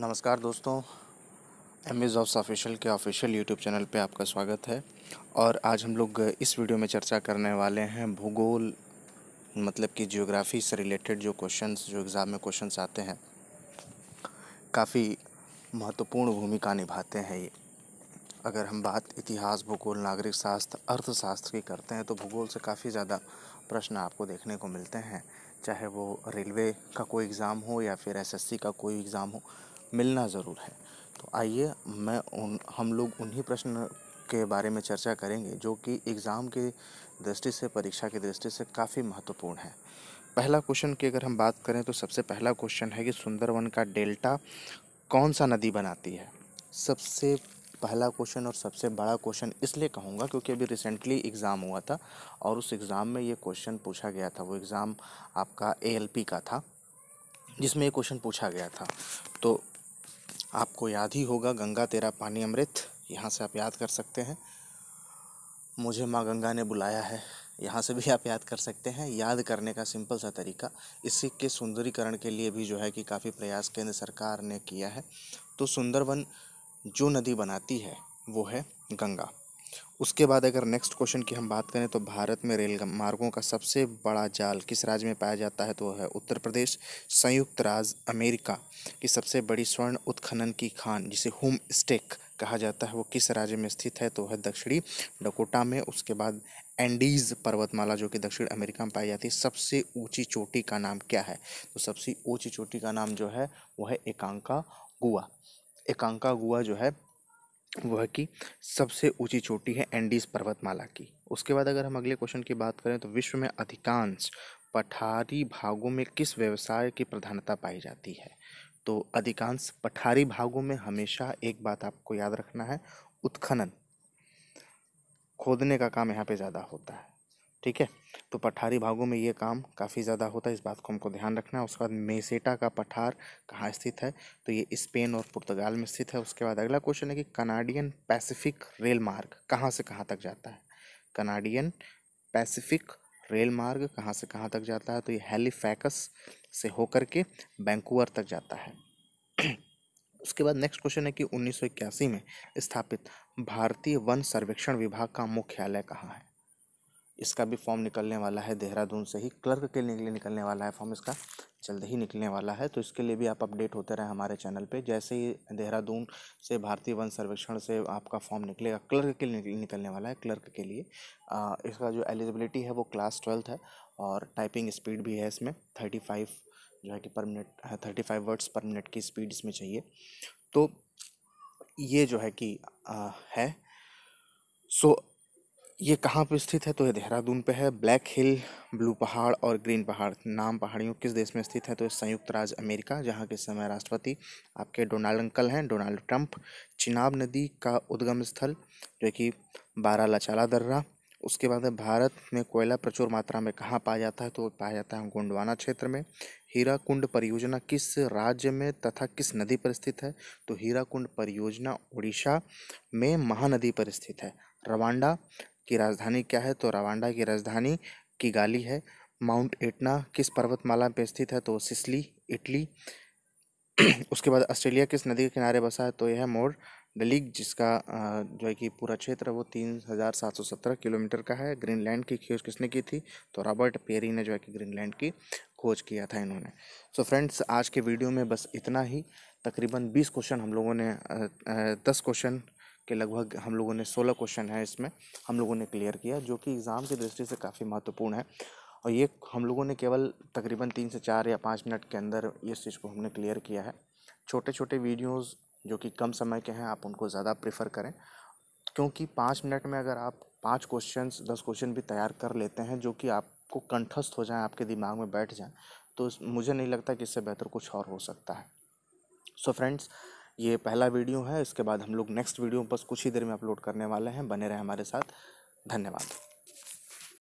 नमस्कार दोस्तों एम एज ऑफ्स ऑफिशियल के ऑफिशियल यूट्यूब चैनल पे आपका स्वागत है और आज हम लोग इस वीडियो में चर्चा करने वाले हैं भूगोल मतलब कि जियोग्राफी से रिलेटेड जो क्वेश्चंस जो एग्ज़ाम में क्वेश्चंस आते हैं काफ़ी महत्वपूर्ण भूमिका निभाते हैं ये अगर हम बात इतिहास भूगोल नागरिक शास्त्र अर्थशास्त्र की करते हैं तो भूगोल से काफ़ी ज़्यादा प्रश्न आपको देखने को मिलते हैं चाहे वो रेलवे का कोई एग्ज़ाम हो या फिर एसएससी का कोई एग्ज़ाम हो मिलना ज़रूर है तो आइए मैं उन हम लोग उन्हीं प्रश्न के बारे में चर्चा करेंगे जो कि एग्ज़ाम के दृष्टि से परीक्षा की दृष्टि से काफ़ी महत्वपूर्ण है पहला क्वेश्चन की अगर हम बात करें तो सबसे पहला क्वेश्चन है कि सुंदरवन का डेल्टा कौन सा नदी बनाती है सबसे पहला क्वेश्चन और सबसे बड़ा क्वेश्चन इसलिए कहूँगा क्योंकि अभी रिसेंटली एग्ज़ाम हुआ था और उस एग्ज़ाम में ये क्वेश्चन पूछा गया था वो एग्ज़ाम आपका ए का था जिसमें ये क्वेश्चन पूछा गया था तो आपको याद ही होगा गंगा तेरा पानी अमृत यहाँ से आप याद कर सकते हैं मुझे माँ गंगा ने बुलाया है यहाँ से भी आप याद कर सकते हैं याद करने का सिंपल सा तरीका इसी के सुंदरीकरण के लिए भी जो है कि काफ़ी प्रयास केंद्र सरकार ने किया है तो सुंदरवन जो नदी बनाती है वो है गंगा उसके बाद अगर नेक्स्ट क्वेश्चन की हम बात करें तो भारत में रेल मार्गों का सबसे बड़ा जाल किस राज्य में पाया जाता है तो वह है उत्तर प्रदेश संयुक्त राज्य अमेरिका की सबसे बड़ी स्वर्ण उत्खनन की खान जिसे होम स्टेक कहा जाता है वो किस राज्य में स्थित है तो है दक्षिणी डकोटा में उसके बाद एंडीज पर्वतमाला जो कि दक्षिण अमेरिका में पाई जाती है सबसे ऊंची चोटी का नाम क्या है तो सबसे ऊंची चोटी का नाम जो है वो है एकांका गुआ एकांका गुआ जो है वह की सबसे ऊंची चोटी है एंडीज पर्वतमाला की उसके बाद अगर हम अगले क्वेश्चन की बात करें तो विश्व में अधिकांश पठारी भागों में किस व्यवसाय की प्रधानता पाई जाती है तो अधिकांश पठारी भागों में हमेशा एक बात आपको याद रखना है उत्खनन खोदने का काम यहाँ पे ज़्यादा होता है ठीक है तो पठारी भागों में ये काम काफ़ी ज़्यादा होता है इस बात को हमको ध्यान रखना है उसके बाद मेसेटा का पठार कहाँ स्थित है तो ये स्पेन और पुर्तगाल में स्थित है उसके बाद अगला क्वेश्चन है कि कनाडियन पैसिफिक रेल मार्ग कहाँ से कहाँ तक जाता है कनाडियन पैसिफिक रेल मार्ग कहाँ से कहाँ तक जाता है तो ये हेलीफैकस से होकर के बैंकुअर तक जाता है उसके बाद नेक्स्ट क्वेश्चन है कि उन्नीस में स्थापित भारतीय वन सर्वेक्षण विभाग का मुख्यालय कहाँ है इसका भी फॉर्म निकलने वाला है देहरादून से ही क्लर्क के लिए निकलने वाला है फॉर्म इसका जल्द ही निकलने वाला है तो इसके लिए भी आप अपडेट होते रहें हमारे चैनल पे जैसे ही देहरादून से भारतीय वन सर्वेक्षण से आपका फॉर्म निकलेगा क्लर्क के लिए निकलने वाला है क्लर्क के लिए आ, इसका जो एलिजिबिलिटी है वो क्लास ट्वेल्थ है और टाइपिंग स्पीड भी है इसमें थर्टी फाइव जो है कि पर मिनट हाँ, थर्टी फाइव वर्ड्स पर मिनट की स्पीड इसमें चाहिए तो ये जो है कि आ, है सो so, ये कहाँ पर स्थित है तो ये देहरादून पे है ब्लैक हिल ब्लू पहाड़ और ग्रीन पहाड़ नाम पहाड़ियों किस देश में स्थित है तो संयुक्त राज्य अमेरिका जहाँ के समय राष्ट्रपति आपके डोनाल्ड अंकल हैं डोनाल्ड ट्रंप चिनाब नदी का उद्गम स्थल जो कि बारा लाचाला दर्रा उसके बाद है भारत में कोयला प्रचुर मात्रा में कहाँ पाया जाता है तो पाया जाता है गोंडवाना क्षेत्र में हीरा कुंड परियोजना किस राज्य में तथा किस नदी पर स्थित है तो हीरा कुंड परियोजना उड़ीसा में महानदी पर स्थित है रवांडा की राजधानी क्या है तो रवांडा की राजधानी किगाली है माउंट एटना किस पर्वतमाला पर स्थित है तो सिसली इटली उसके बाद ऑस्ट्रेलिया किस नदी के किनारे बसा है तो यह मोर डलीग जिसका जो है कि पूरा क्षेत्र वो तीन हज़ार सात सौ सत्रह किलोमीटर का है ग्रीनलैंड की खोज किसने की थी तो रॉबर्ट पेरी ने जो है कि ग्रीनलैंड की खोज किया था इन्होंने सो so फ्रेंड्स आज के वीडियो में बस इतना ही तकरीबन बीस क्वेश्चन हम लोगों ने दस क्वेश्चन के लगभग हम लोगों ने सोलह क्वेश्चन है इसमें हम लोगों ने क्लियर किया जो कि एग्ज़ाम की दृष्टि से काफ़ी महत्वपूर्ण है और ये हम लोगों ने केवल तकरीबन तीन से चार या पाँच मिनट के अंदर इस चीज़ को हमने क्लियर किया है छोटे छोटे वीडियोज़ जो कि कम समय के हैं आप उनको ज़्यादा प्रेफर करें क्योंकि पाँच मिनट में अगर आप पाँच क्वेश्चन दस क्वेश्चन भी तैयार कर लेते हैं जो कि आपको कंठस्थ हो जाएँ आपके दिमाग में बैठ जाएँ तो मुझे नहीं लगता कि इससे बेहतर कुछ और हो सकता है सो so फ्रेंड्स ये पहला वीडियो है इसके बाद हम लोग नेक्स्ट वीडियो बस कुछ ही देर में अपलोड करने वाले हैं बने रहे हमारे साथ धन्यवाद